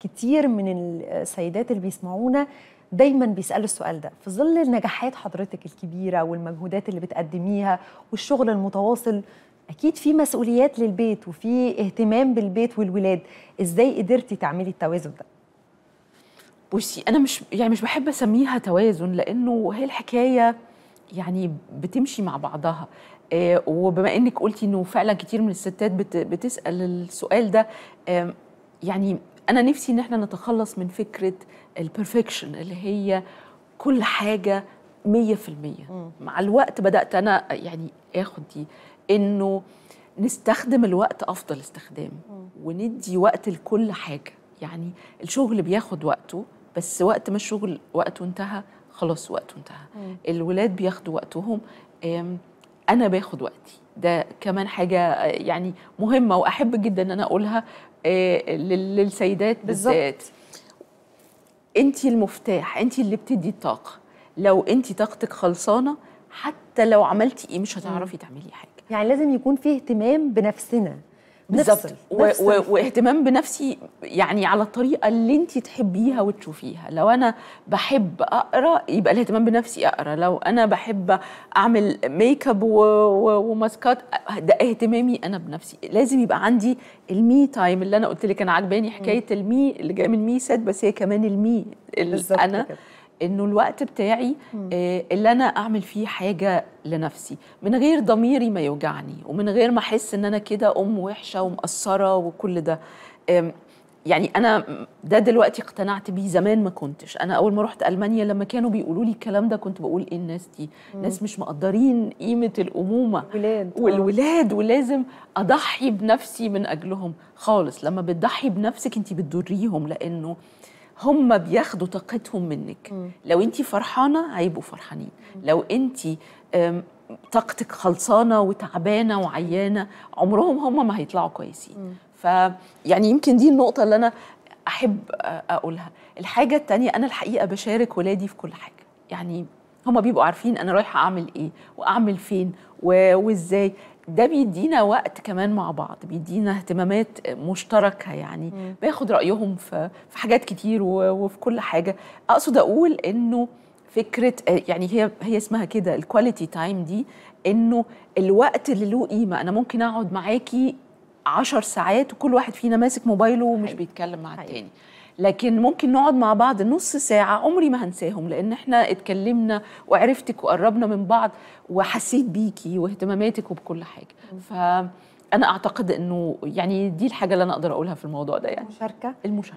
كتير من السيدات اللي بيسمعونا دايما بيسالوا السؤال ده في ظل نجاحات حضرتك الكبيره والمجهودات اللي بتقدميها والشغل المتواصل اكيد في مسؤوليات للبيت وفي اهتمام بالبيت والولاد ازاي قدرتي تعملي التوازن ده بصي انا مش يعني مش بحب اسميها توازن لانه هي الحكايه يعني بتمشي مع بعضها آه، وبما انك قلتي انه فعلا كتير من الستات بتسال السؤال ده يعني انا نفسي ان احنا نتخلص من فكره البرفكشن اللي هي كل حاجه 100% مع الوقت بدات انا يعني اخد دي انه نستخدم الوقت افضل استخدام وندي وقت لكل حاجه يعني الشغل بياخد وقته بس وقت ما الشغل وقته انتهى خلاص وقته انتهى الولاد بياخدوا وقتهم انا باخد وقتي ده كمان حاجه آه، يعني مهمه واحب جدا ان انا اقولها آه، للسيدات بالذات انت المفتاح انت اللي بتدي الطاقه لو انت طاقتك خلصانه حتى لو عملتي ايه مش هتعرفي تعملي حاجه يعني لازم يكون في اهتمام بنفسنا بالظبط واهتمام بنفسي يعني على الطريقه اللي انت تحبيها وتشوفيها لو انا بحب اقرا يبقى الاهتمام بنفسي اقرا لو انا بحب اعمل ميك اب وماسكات ده اهتمامي انا بنفسي لازم يبقى عندي المي تايم اللي انا قلت لك انا عجباني حكايه المي اللي جايه من مي سات بس هي كمان المي اللي انا كده. انه الوقت بتاعي آه، اللي انا اعمل فيه حاجه لنفسي من غير ضميري ما يوجعني ومن غير ما احس ان انا كده ام وحشه ومقصره وكل ده يعني انا ده دلوقتي اقتنعت بيه زمان ما كنتش انا اول ما رحت المانيا لما كانوا بيقولوا لي الكلام ده كنت بقول ايه الناس دي مم. ناس مش مقدرين قيمه الامومه ولاد آه. والولاد ولازم اضحي بنفسي من اجلهم خالص لما بتضحي بنفسك انت بتضريهم لانه هم بياخدوا طاقتهم منك مم. لو انت فرحانه هيبقوا فرحانين لو انت طاقتك خلصانه وتعبانه وعيانه عمرهم هم ما هيطلعوا كويسين فيعني يمكن دي النقطه اللي انا احب اقولها الحاجه الثانيه انا الحقيقه بشارك ولادي في كل حاجه يعني هم بيبقوا عارفين انا رايحه اعمل ايه واعمل فين وازاي ده بيدينا وقت كمان مع بعض بيدينا اهتمامات مشتركه يعني مم. باخد رايهم في حاجات كتير وفي كل حاجه اقصد اقول انه فكره آه، يعني هي هي اسمها كده الكواليتي تايم دي انه الوقت اللي له قيمه انا ممكن اقعد معاكي عشر ساعات وكل واحد فينا ماسك موبايله ومش حقيقي. بيتكلم مع التاني حقيقي. لكن ممكن نقعد مع بعض نص ساعة عمري ما هنساهم لأن احنا اتكلمنا وعرفتك وقربنا من بعض وحسيت بيكي واهتماماتك وبكل حاجة ف انا اعتقد انه يعني دي الحاجه اللي انا اقدر اقولها في الموضوع ده يعني المشاركه المشاركه